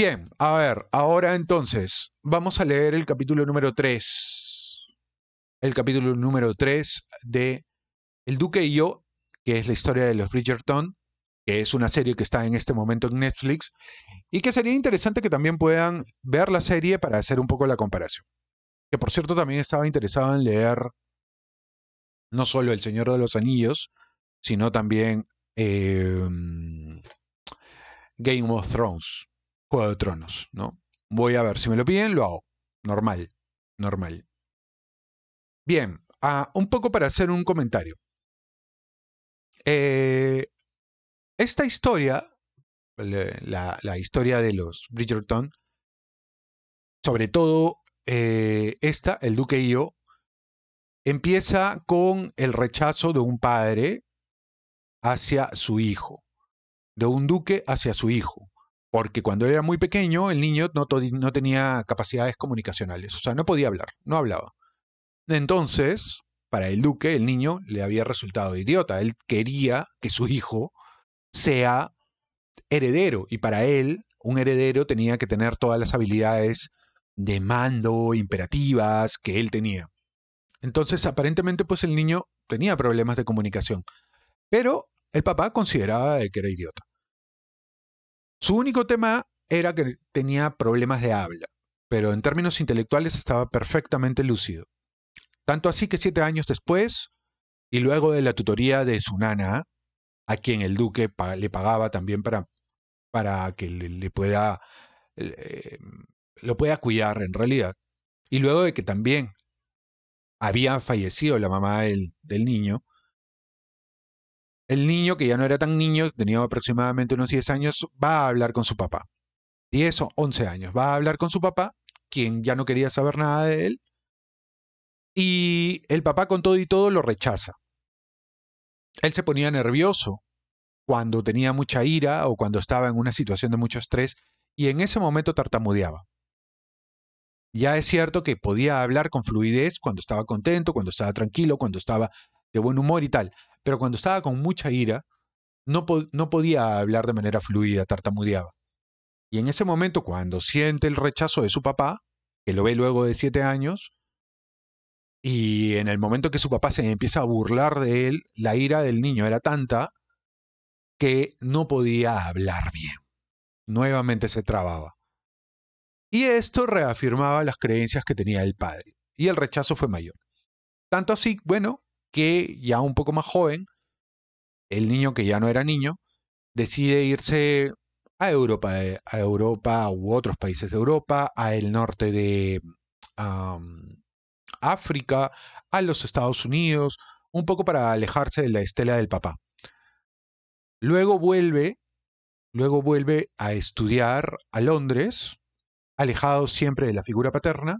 Bien, a ver, ahora entonces vamos a leer el capítulo número 3. El capítulo número 3 de El Duque y yo, que es la historia de los Bridgerton, que es una serie que está en este momento en Netflix, y que sería interesante que también puedan ver la serie para hacer un poco la comparación. Que por cierto también estaba interesado en leer no solo El Señor de los Anillos, sino también eh, Game of Thrones. Juego de Tronos, ¿no? Voy a ver, si me lo piden, lo hago. Normal, normal. Bien, ah, un poco para hacer un comentario. Eh, esta historia, la, historia de los Bridgerton, sobre todo eh, esta, el duque y yo, empieza con el rechazo de un padre hacia su hijo, de un duque hacia su hijo porque cuando era muy pequeño el niño no, tenía capacidades comunicacionales, o sea, no podía hablar, no hablaba. Entonces, para el duque, el niño le había resultado idiota, él quería que su hijo sea heredero y para él un heredero tenía que tener todas las habilidades de mando, imperativas que él tenía. Entonces, aparentemente, pues el niño tenía problemas de comunicación, pero el papá consideraba que era idiota. Su único tema era que tenía problemas de habla, pero en términos intelectuales estaba perfectamente lúcido. Tanto así que siete años después, y luego de la tutoría de su nana, a quien el duque le pagaba también para, para que le, pueda, eh, eh, lo pueda cuidar en realidad, y luego de que también había fallecido la mamá del niño, el niño, que ya no era tan niño, tenía aproximadamente unos 10 años, va a hablar con su papá. 10 o 11 años, va a hablar con su papá, quien ya no quería saber nada de él. Y el papá con todo y todo lo rechaza. Él se ponía nervioso cuando tenía mucha ira o cuando estaba en una situación de mucho estrés y en ese momento tartamudeaba. Ya es cierto que podía hablar con fluidez cuando estaba contento, cuando estaba tranquilo, cuando estaba buen humor y tal. Pero cuando estaba con mucha ira, no, no podía hablar de manera fluida, tartamudeaba. Y en ese momento, cuando siente el rechazo de su papá, que lo ve luego de siete años, y en el momento que su papá se empieza a burlar de él, la ira del niño era tanta que no podía hablar bien. Nuevamente se trababa. Y esto reafirmaba las creencias que tenía el padre. Y el rechazo fue mayor. Tanto así, bueno, que ya un poco más joven, el niño que ya no era niño, decide irse a Europa, eh, a Europa u otros países de Europa, a el norte de África, a los Estados Unidos, un poco para alejarse de la estela del papá. Luego vuelve, luego vuelve a estudiar a Londres, alejado siempre de la figura paterna,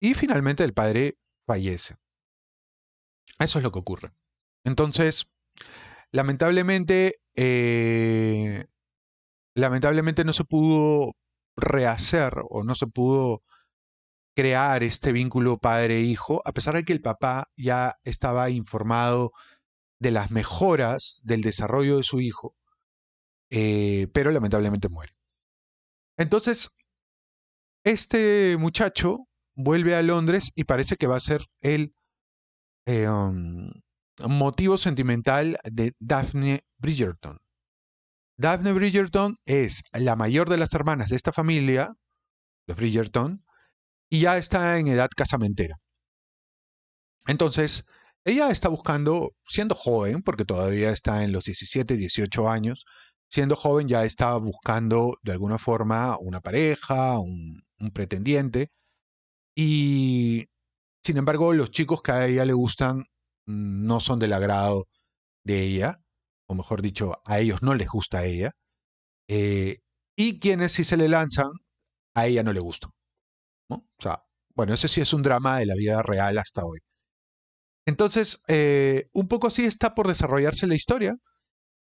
y finalmente el padre fallece. Eso es lo que ocurre. Entonces, lamentablemente, eh, lamentablemente no se pudo rehacer o no se pudo crear este vínculo padre-hijo, a pesar de que el papá ya estaba informado de las mejoras del desarrollo de su hijo, eh, pero lamentablemente muere. Entonces, este muchacho vuelve a Londres y parece que va a ser él, eh, um, motivo sentimental de Daphne Bridgerton. Daphne Bridgerton es la mayor de las hermanas de esta familia, los Bridgerton, y ya está en edad casamentera. Entonces, ella está buscando, siendo joven, porque todavía está en los 17, 18 años, siendo joven ya está buscando de alguna forma una pareja, un pretendiente, y sin embargo, los chicos que a ella le gustan mm, no son del agrado de ella, o mejor dicho, a ellos no les gusta a ella. Eh, y quienes sí si se le lanzan, a ella no le gustan. O sea, bueno, ese sí es un drama de la vida real hasta hoy. Entonces, eh, un poco así está por desarrollarse la historia.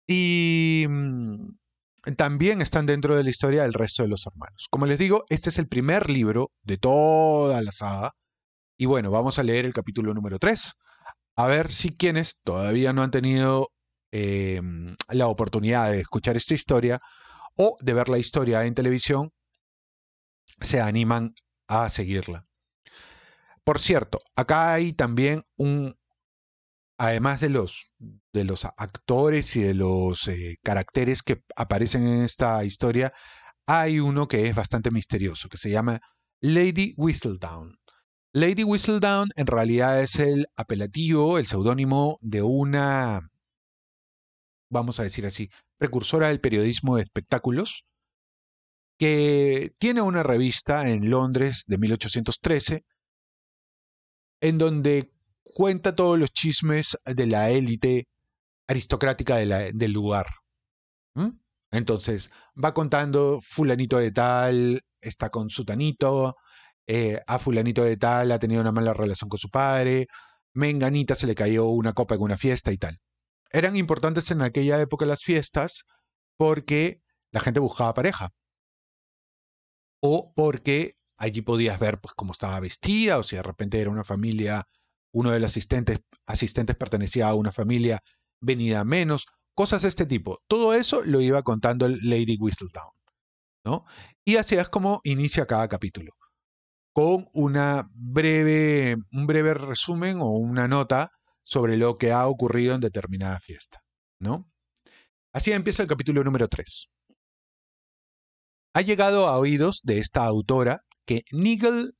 Y mm, también están dentro de la historia el resto de los hermanos. Como les digo, este es el primer libro de toda la saga. Y bueno, vamos a leer el capítulo número 3, a ver si quienes todavía no han tenido em, la oportunidad de escuchar esta historia o de ver la historia en televisión, se animan a seguirla. Por cierto, acá hay también un, además de los, de los actores y de los eh, caracteres que aparecen en esta historia, hay uno que es bastante misterioso, que se llama Lady Whistledown. Lady Whistledown en realidad es el apelativo, el seudónimo de una, vamos a decir así, precursora del periodismo de espectáculos, que tiene una revista en Londres de 1813, en donde cuenta todos los chismes de la élite aristocrática del lugar. Entonces, va contando fulanito de tal, está con sutanito, eh, a ah, fulanito de tal ha tenido una mala relación con su padre, menganita se le cayó una copa en una fiesta y tal. Eran importantes en aquella época las fiestas porque la gente buscaba pareja. O porque allí podías ver pues, cómo estaba vestida, o si de repente era una familia, uno de los asistentes, asistentes pertenecía a una familia venida menos, cosas de este tipo. Todo eso lo iba contando el Lady Whistletown ¿no? Y así es como inicia cada capítulo con breve, un breve resumen o una nota sobre lo que ha ocurrido en determinada fiesta. ¿no? Así empieza el capítulo número 3. Ha llegado a oídos de esta autora que Nigel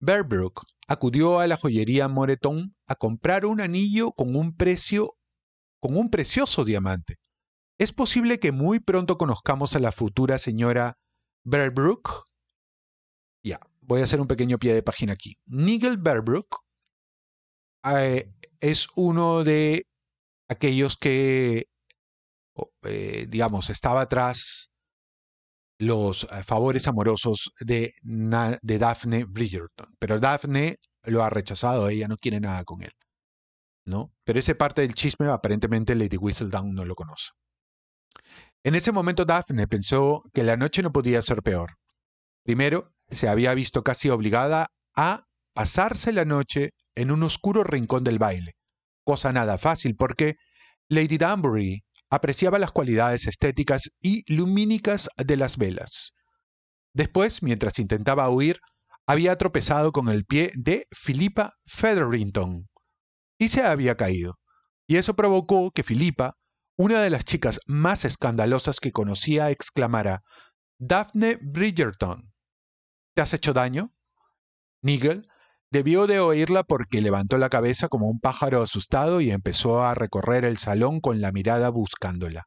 Berbrook acudió a la joyería Moreton a comprar un anillo con un precio con un precioso diamante. Es posible que muy pronto conozcamos a la futura señora Berbrook. Ya voy a hacer un pequeño pie de página aquí. Nigel Berbrook eh, es uno de aquellos que, eh, digamos, estaba atrás los eh, favores amorosos de, de Daphne Bridgerton. Pero Daphne lo ha rechazado, ella no quiere nada con él. ¿no? Pero esa parte del chisme aparentemente Lady Whistledown no lo conoce. En ese momento Daphne pensó que la noche no podía ser peor. Primero, se había visto casi obligada a pasarse la noche en un oscuro rincón del baile, cosa nada fácil porque Lady Danbury apreciaba las cualidades estéticas y lumínicas de las velas. Después, mientras intentaba huir, había tropezado con el pie de Philippa Featherington y se había caído. Y eso provocó que Philippa, una de las chicas más escandalosas que conocía, exclamara, Daphne Bridgerton. ¿Te has hecho daño? Nigel debió de oírla porque levantó la cabeza como un pájaro asustado y empezó a recorrer el salón con la mirada buscándola.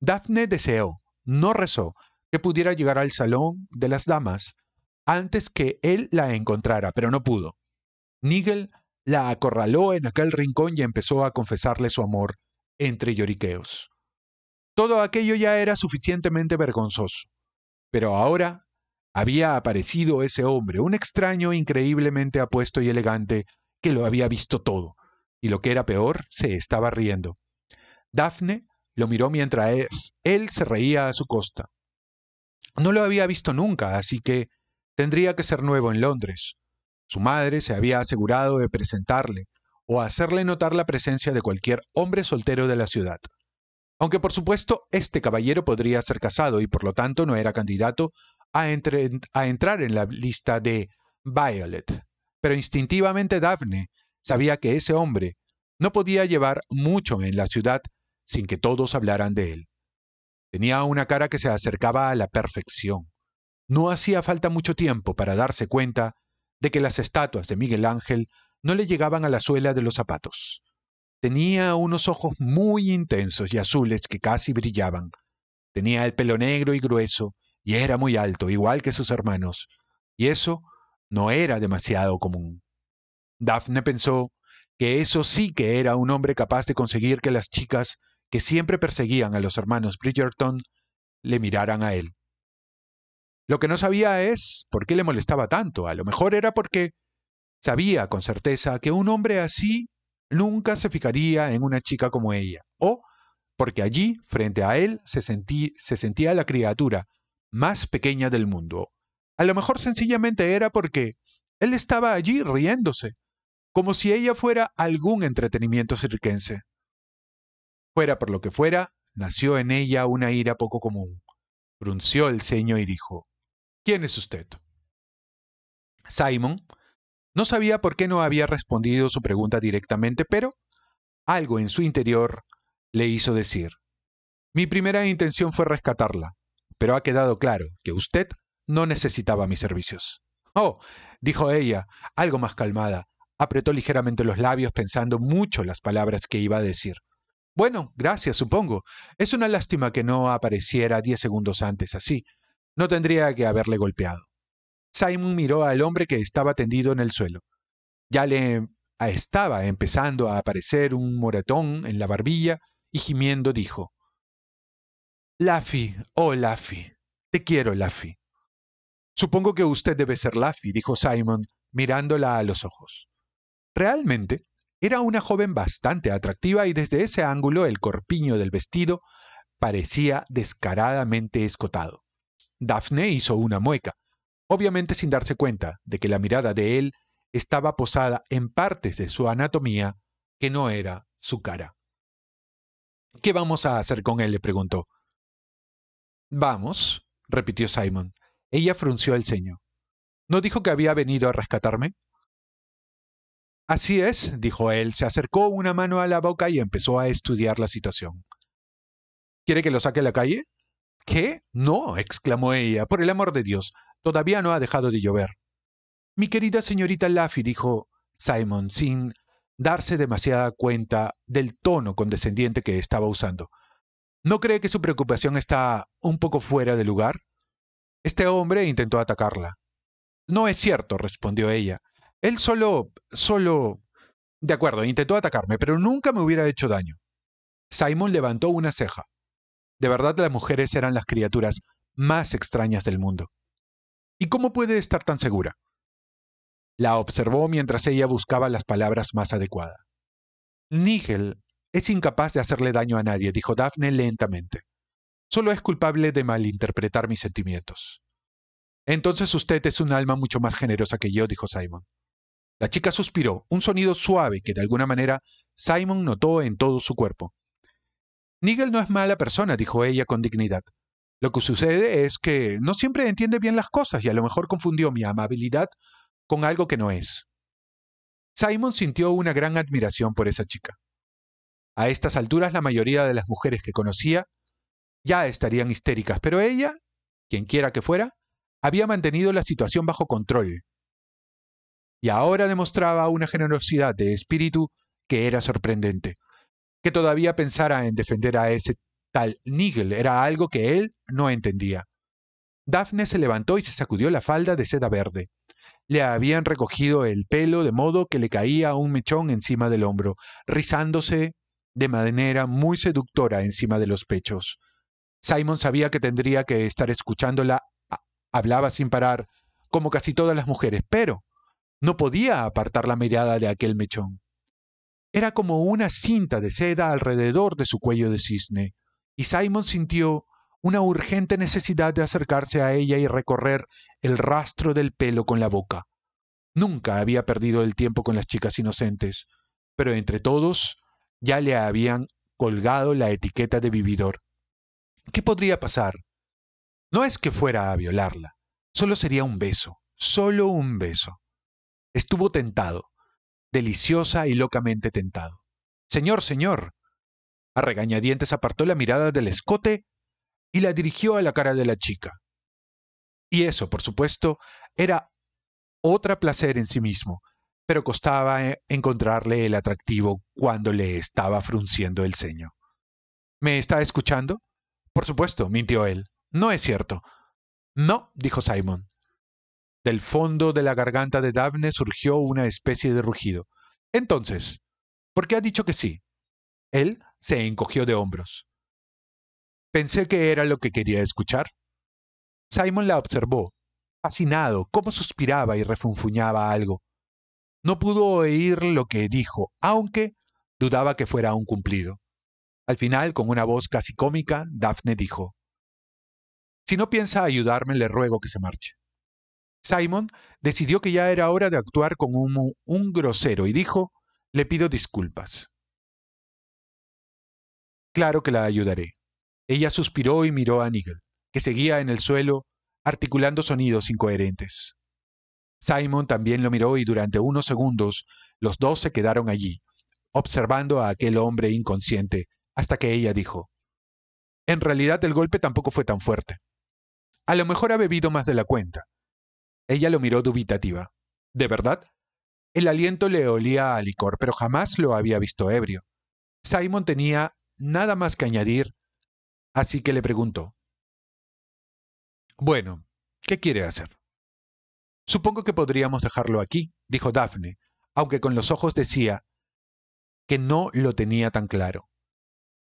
Daphne deseó, no rezó, que pudiera llegar al salón de las damas antes que él la encontrara, pero no pudo. Nigel la acorraló en aquel rincón y empezó a confesarle su amor entre lloriqueos. Todo aquello ya era suficientemente vergonzoso, pero ahora había aparecido ese hombre, un extraño increíblemente apuesto y elegante que lo había visto todo, y lo que era peor, se estaba riendo. Dafne lo miró mientras él se reía a su costa. No lo había visto nunca, así que tendría que ser nuevo en Londres. Su madre se había asegurado de presentarle o hacerle notar la presencia de cualquier hombre soltero de la ciudad. Aunque por supuesto este caballero podría ser casado y por lo tanto no era candidato a, entrar en la lista de Violet, pero instintivamente Daphne sabía que ese hombre no podía llevar mucho en la ciudad sin que todos hablaran de él. Tenía una cara que se acercaba a la perfección. No hacía falta mucho tiempo para darse cuenta de que las estatuas de Miguel Ángel no le llegaban a la suela de los zapatos. Tenía unos ojos muy intensos y azules que casi brillaban. Tenía el pelo negro y grueso y era muy alto, igual que sus hermanos, y eso no era demasiado común. Daphne pensó que eso sí que era un hombre capaz de conseguir que las chicas que siempre perseguían a los hermanos Bridgerton le miraran a él. Lo que no sabía es por qué le molestaba tanto. A lo mejor era porque sabía con certeza que un hombre así nunca se fijaría en una chica como ella, o porque allí, frente a él, se, se sentía la criatura más pequeña del mundo. A lo mejor sencillamente era porque él estaba allí riéndose, como si ella fuera algún entretenimiento cirquense. Fuera por lo que fuera, nació en ella una ira poco común. Frunció el ceño y dijo, ¿Quién es usted? Simon no sabía por qué no había respondido su pregunta directamente, pero algo en su interior le hizo decir, mi primera intención fue rescatarla, pero ha quedado claro que usted no necesitaba mis servicios. Oh, dijo ella, algo más calmada. Apretó ligeramente los labios pensando mucho las palabras que iba a decir. Bueno, gracias, supongo. Es una lástima que no apareciera diez segundos antes así. No tendría que haberle golpeado. Simon miró al hombre que estaba tendido en el suelo. Ya le estaba empezando a aparecer un moretón en la barbilla y gimiendo dijo, Laffy, oh Laffy, te quiero, Laffy. Supongo que usted debe ser Laffy, dijo Simon, mirándola a los ojos. Realmente, era una joven bastante atractiva y desde ese ángulo el corpiño del vestido parecía descaradamente escotado. Daphne hizo una mueca, obviamente sin darse cuenta de que la mirada de él estaba posada en partes de su anatomía que no era su cara. ¿Qué vamos a hacer con él? le preguntó. Vamos, repitió Simon. Ella frunció el ceño. ¿No dijo que había venido a rescatarme? Así es, dijo él, se acercó una mano a la boca y empezó a estudiar la situación. ¿Quiere que lo saque a la calle? ¿Qué? No, exclamó ella, por el amor de Dios, todavía no ha dejado de llover. Mi querida señorita Laffy, dijo Simon, sin darse demasiada cuenta del tono condescendiente que estaba usando. ¿No cree que su preocupación está un poco fuera de lugar? Este hombre intentó atacarla. No es cierto, respondió ella. Él solo... solo... De acuerdo, intentó atacarme, pero nunca me hubiera hecho daño. Simon levantó una ceja. De verdad las mujeres eran las criaturas más extrañas del mundo. ¿Y cómo puede estar tan segura? La observó mientras ella buscaba las palabras más adecuadas. Nigel es incapaz de hacerle daño a nadie, dijo Daphne lentamente. Solo es culpable de malinterpretar mis sentimientos. Entonces usted es un alma mucho más generosa que yo, dijo Simon. La chica suspiró, un sonido suave que de alguna manera Simon notó en todo su cuerpo. Nigel no es mala persona, dijo ella con dignidad. Lo que sucede es que no siempre entiende bien las cosas y a lo mejor confundió mi amabilidad con algo que no es. Simon sintió una gran admiración por esa chica. A estas alturas la mayoría de las mujeres que conocía ya estarían histéricas, pero ella, quien quiera que fuera, había mantenido la situación bajo control. Y ahora demostraba una generosidad de espíritu que era sorprendente. Que todavía pensara en defender a ese tal Nigel era algo que él no entendía. Daphne se levantó y se sacudió la falda de seda verde. Le habían recogido el pelo de modo que le caía un mechón encima del hombro, rizándose de manera muy seductora encima de los pechos. Simon sabía que tendría que estar escuchándola. Hablaba sin parar, como casi todas las mujeres, pero no podía apartar la mirada de aquel mechón. Era como una cinta de seda alrededor de su cuello de cisne, y Simon sintió una urgente necesidad de acercarse a ella y recorrer el rastro del pelo con la boca. Nunca había perdido el tiempo con las chicas inocentes, pero entre todos ya le habían colgado la etiqueta de vividor. ¿Qué podría pasar? No es que fuera a violarla, solo sería un beso, solo un beso. Estuvo tentado, deliciosa y locamente tentado. Señor, señor. A regañadientes apartó la mirada del escote y la dirigió a la cara de la chica. Y eso, por supuesto, era otra placer en sí mismo, pero costaba eh, encontrarle el atractivo cuando le estaba frunciendo el ceño. ¿Me está escuchando? Por supuesto, mintió él. No es cierto. No, dijo Simon. Del fondo de la garganta de Daphne surgió una especie de rugido. Entonces, ¿por qué ha dicho que sí? Él se encogió de hombros. Pensé que era lo que quería escuchar. Simon la observó, fascinado, cómo suspiraba y refunfuñaba algo. No pudo oír lo que dijo, aunque dudaba que fuera un cumplido. Al final, con una voz casi cómica, Daphne dijo, Si no piensa ayudarme, le ruego que se marche. Simon decidió que ya era hora de actuar con un, un grosero y dijo, le pido disculpas. Claro que la ayudaré. Ella suspiró y miró a Nigel, que seguía en el suelo, articulando sonidos incoherentes. Simon también lo miró y durante unos segundos los dos se quedaron allí, observando a aquel hombre inconsciente, hasta que ella dijo, En realidad el golpe tampoco fue tan fuerte. A lo mejor ha bebido más de la cuenta. Ella lo miró dubitativa. ¿De verdad? El aliento le olía a licor, pero jamás lo había visto ebrio. Simon tenía nada más que añadir, así que le preguntó. Bueno, ¿qué quiere hacer? Supongo que podríamos dejarlo aquí, dijo Daphne, aunque con los ojos decía que no lo tenía tan claro.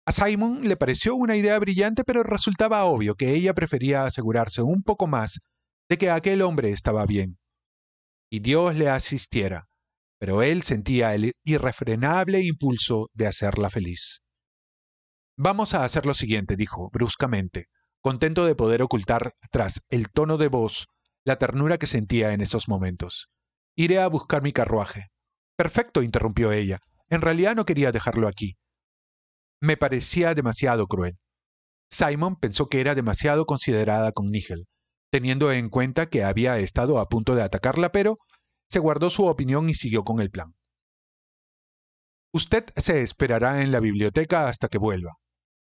A Simon le pareció una idea brillante, pero resultaba obvio que ella prefería asegurarse un poco más de que aquel hombre estaba bien. Y Dios le asistiera, pero él sentía el irrefrenable impulso de hacerla feliz. Vamos a hacer lo siguiente, dijo bruscamente, contento de poder ocultar tras el tono de voz la ternura que sentía en esos momentos. Iré a buscar mi carruaje. Perfecto, interrumpió ella. En realidad no quería dejarlo aquí. Me parecía demasiado cruel. Simon pensó que era demasiado considerada con Nigel, teniendo en cuenta que había estado a punto de atacarla, pero se guardó su opinión y siguió con el plan. Usted se esperará en la biblioteca hasta que vuelva.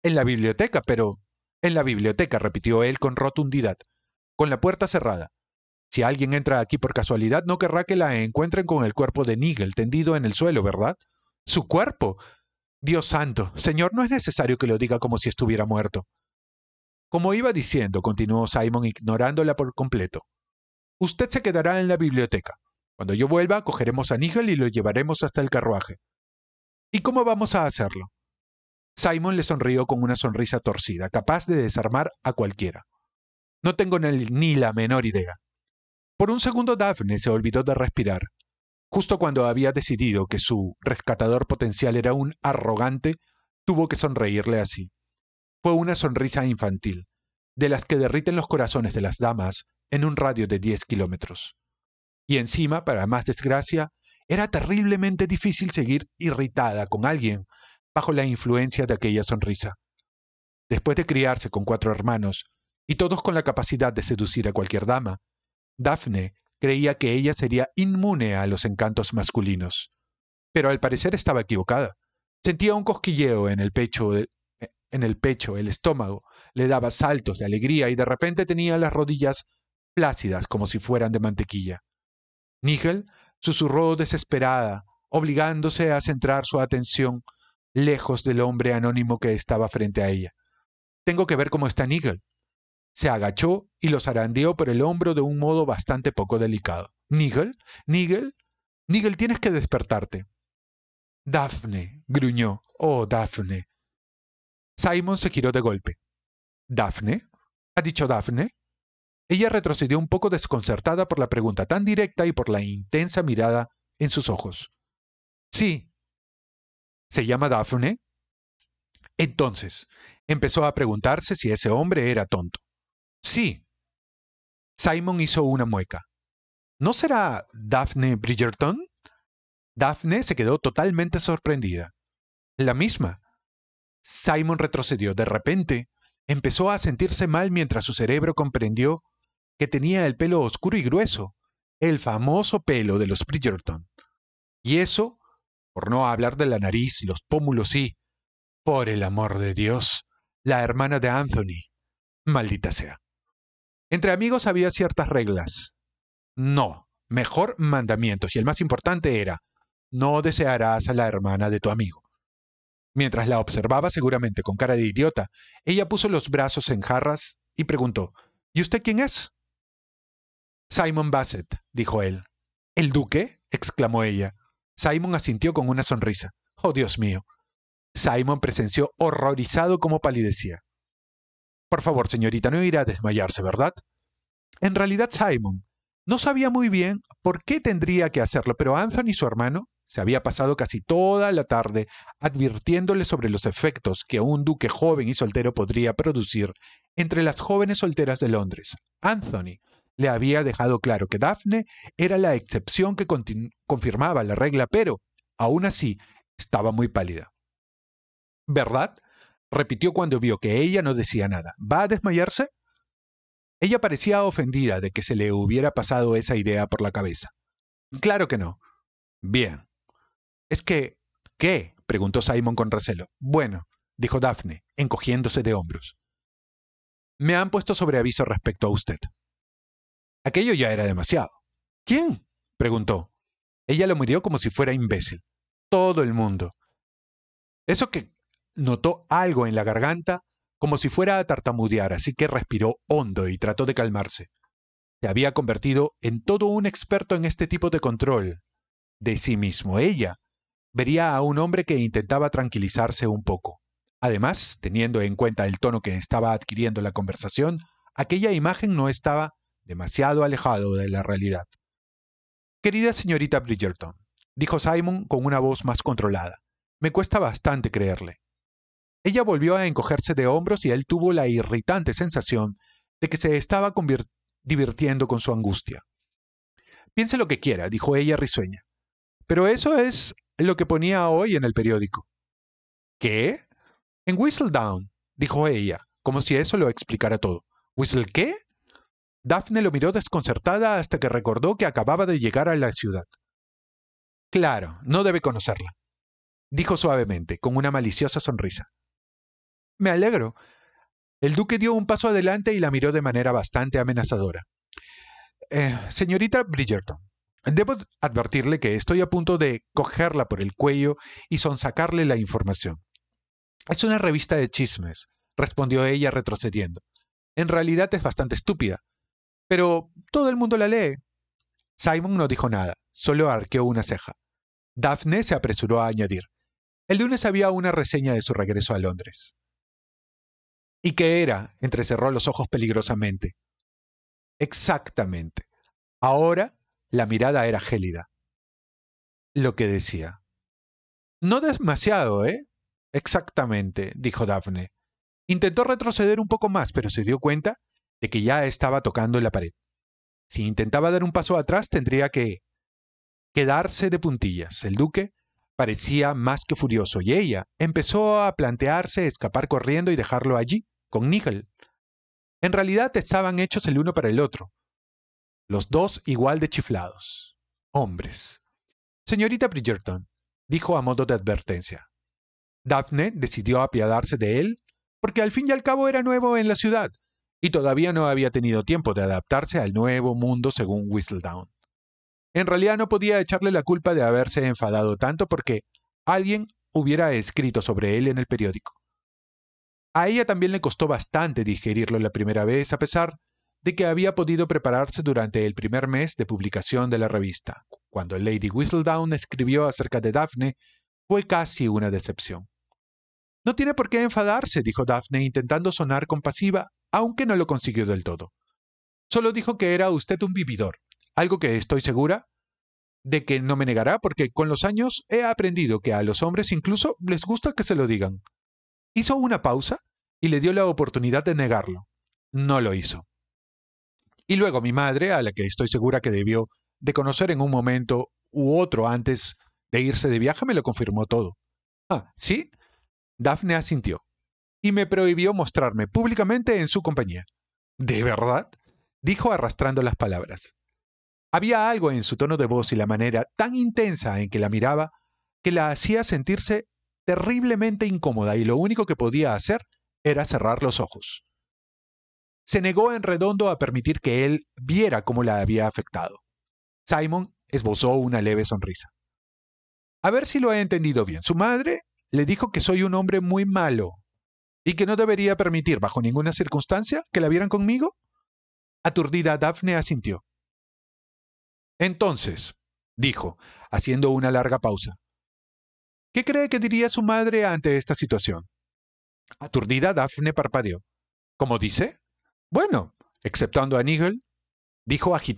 En la biblioteca, pero... En la biblioteca, repitió él con rotundidad, con la puerta cerrada. Si alguien entra aquí por casualidad, no querrá que la encuentren con el cuerpo de Nigel tendido en el suelo, ¿verdad? Su cuerpo. Dios santo, Señor, no es necesario que lo diga como si estuviera muerto. Como iba diciendo, continuó Simon ignorándola por completo, usted se quedará en la biblioteca. Cuando yo vuelva, cogeremos a Nigel y lo llevaremos hasta el carruaje. ¿Y cómo vamos a hacerlo? Simon le sonrió con una sonrisa torcida, capaz de desarmar a cualquiera. No tengo ni la menor idea. Por un segundo Daphne se olvidó de respirar. Justo cuando había decidido que su rescatador potencial era un arrogante, tuvo que sonreírle así. Fue una sonrisa infantil, de las que derriten los corazones de las damas en un radio de 10 kilómetros. Y encima, para más desgracia, era terriblemente difícil seguir irritada con alguien bajo la influencia de aquella sonrisa. Después de criarse con cuatro hermanos, y todos con la capacidad de seducir a cualquier dama, Daphne creía que ella sería inmune a los encantos masculinos. Pero al parecer estaba equivocada. Sentía un cosquilleo en el pecho, en el pecho, el estómago, le daba saltos de alegría y de repente tenía las rodillas plácidas como si fueran de mantequilla. Nigel susurró desesperada, obligándose a centrar su atención lejos del hombre anónimo que estaba frente a ella. Tengo que ver cómo está Nigel, se agachó y lo zarandeó por el hombro de un modo bastante poco delicado. Nigel, Nigel, Nigel, tienes que despertarte. Dafne, gruñó. Oh, Dafne. Simon se giró de golpe. ¿Dafne? ¿Ha dicho Dafne? Ella retrocedió un poco desconcertada por la pregunta tan directa y por la intensa mirada en sus ojos. Sí. ¿Se llama Dafne? Entonces, empezó a preguntarse si ese hombre era tonto. Sí. Simon hizo una mueca. ¿No será Daphne Bridgerton? Daphne se quedó totalmente sorprendida. La misma. Simon retrocedió. De repente, empezó a sentirse mal mientras su cerebro comprendió que tenía el pelo oscuro y grueso, el famoso pelo de los Bridgerton. Y eso, por no hablar de la nariz, los pómulos y, por el amor de Dios, la hermana de Anthony. Maldita sea. Entre amigos había ciertas reglas. No, mejor mandamientos, y el más importante era, no desearás a la hermana de tu amigo. Mientras la observaba seguramente con cara de idiota, ella puso los brazos en jarras y preguntó, ¿Y usted quién es? Simon Bassett, dijo él. ¿El duque? exclamó ella. Simon asintió con una sonrisa. Oh, Dios mío. Simon presenció horrorizado cómo palidecía. Por favor, señorita, no irá a desmayarse, ¿verdad? En realidad, Simon no sabía muy bien por qué tendría que hacerlo, pero Anthony, su hermano, se había pasado casi toda la tarde advirtiéndole sobre los efectos que un duque joven y soltero podría producir entre las jóvenes solteras de Londres. Anthony le había dejado claro que Daphne era la excepción que confirmaba la regla, pero aún así estaba muy pálida. ¿Verdad? Repitió cuando vio que ella no decía nada. ¿Va a desmayarse? Ella parecía ofendida de que se le hubiera pasado esa idea por la cabeza. Claro que no. Bien. Es que... ¿Qué? preguntó Simon con recelo. Bueno, dijo Daphne, encogiéndose de hombros. Me han puesto sobre aviso respecto a usted. Aquello ya era demasiado. ¿Quién? preguntó. Ella lo murió como si fuera imbécil. Todo el mundo. Eso que notó algo en la garganta como si fuera a tartamudear, así que respiró hondo y trató de calmarse. Se había convertido en todo un experto en este tipo de control. De sí mismo, ella vería a un hombre que intentaba tranquilizarse un poco. Además, teniendo en cuenta el tono que estaba adquiriendo la conversación, aquella imagen no estaba demasiado alejado de la realidad. Querida señorita Bridgerton, dijo Simon con una voz más controlada, me cuesta bastante creerle. Ella volvió a encogerse de hombros y él tuvo la irritante sensación de que se estaba divirtiendo con su angustia. Piense lo que quiera, dijo ella risueña. Pero eso es lo que ponía hoy en el periódico. ¿Qué? En Whistledown, dijo ella, como si eso lo explicara todo. ¿Whistle qué? Daphne lo miró desconcertada hasta que recordó que acababa de llegar a la ciudad. Claro, no debe conocerla, dijo suavemente, con una maliciosa sonrisa. Me alegro. El duque dio un paso adelante y la miró de manera bastante amenazadora. Eh, señorita Bridgerton, debo advertirle que estoy a punto de cogerla por el cuello y sonsacarle la información. Es una revista de chismes, respondió ella retrocediendo. En realidad es bastante estúpida, pero todo el mundo la lee. Simon no dijo nada, solo arqueó una ceja. Daphne se apresuró a añadir. El lunes había una reseña de su regreso a Londres. ¿Y qué era? Entrecerró los ojos peligrosamente. Exactamente. Ahora la mirada era gélida. Lo que decía. No demasiado, ¿eh? Exactamente, dijo Daphne. Intentó retroceder un poco más, pero se dio cuenta de que ya estaba tocando la pared. Si intentaba dar un paso atrás, tendría que quedarse de puntillas. El duque parecía más que furioso y ella empezó a plantearse escapar corriendo y dejarlo allí, con Nigel. En realidad estaban hechos el uno para el otro, los dos igual de chiflados, hombres. Señorita Bridgerton, dijo a modo de advertencia. Daphne decidió apiadarse de él porque al fin y al cabo era nuevo en la ciudad y todavía no había tenido tiempo de adaptarse al nuevo mundo según Whistledown. En realidad no podía echarle la culpa de haberse enfadado tanto porque alguien hubiera escrito sobre él en el periódico. A ella también le costó bastante digerirlo la primera vez, a pesar de que había podido prepararse durante el primer mes de publicación de la revista. Cuando Lady Whistledown escribió acerca de Daphne, fue casi una decepción. No tiene por qué enfadarse, dijo Daphne, intentando sonar compasiva, aunque no lo consiguió del todo. Solo dijo que era usted un vividor, algo que estoy segura de que no me negará porque con los años he aprendido que a los hombres incluso les gusta que se lo digan. Hizo una pausa y le dio la oportunidad de negarlo. No lo hizo. Y luego mi madre, a la que estoy segura que debió de conocer en un momento u otro antes de irse de viaje, me lo confirmó todo. Ah, ¿sí? Daphne asintió. Y me prohibió mostrarme públicamente en su compañía. ¿De verdad? dijo arrastrando las palabras. Había algo en su tono de voz y la manera tan intensa en que la miraba que la hacía sentirse terriblemente incómoda y lo único que podía hacer era cerrar los ojos. Se negó en redondo a permitir que él viera cómo la había afectado. Simon esbozó una leve sonrisa. A ver si lo he entendido bien. Su madre le dijo que soy un hombre muy malo y que no debería permitir bajo ninguna circunstancia que la vieran conmigo. Aturdida, Daphne asintió. Entonces, dijo, haciendo una larga pausa, ¿qué cree que diría su madre ante esta situación? Aturdida, Daphne parpadeó. ¿Cómo dice? Bueno, exceptando a Nigel, dijo agitando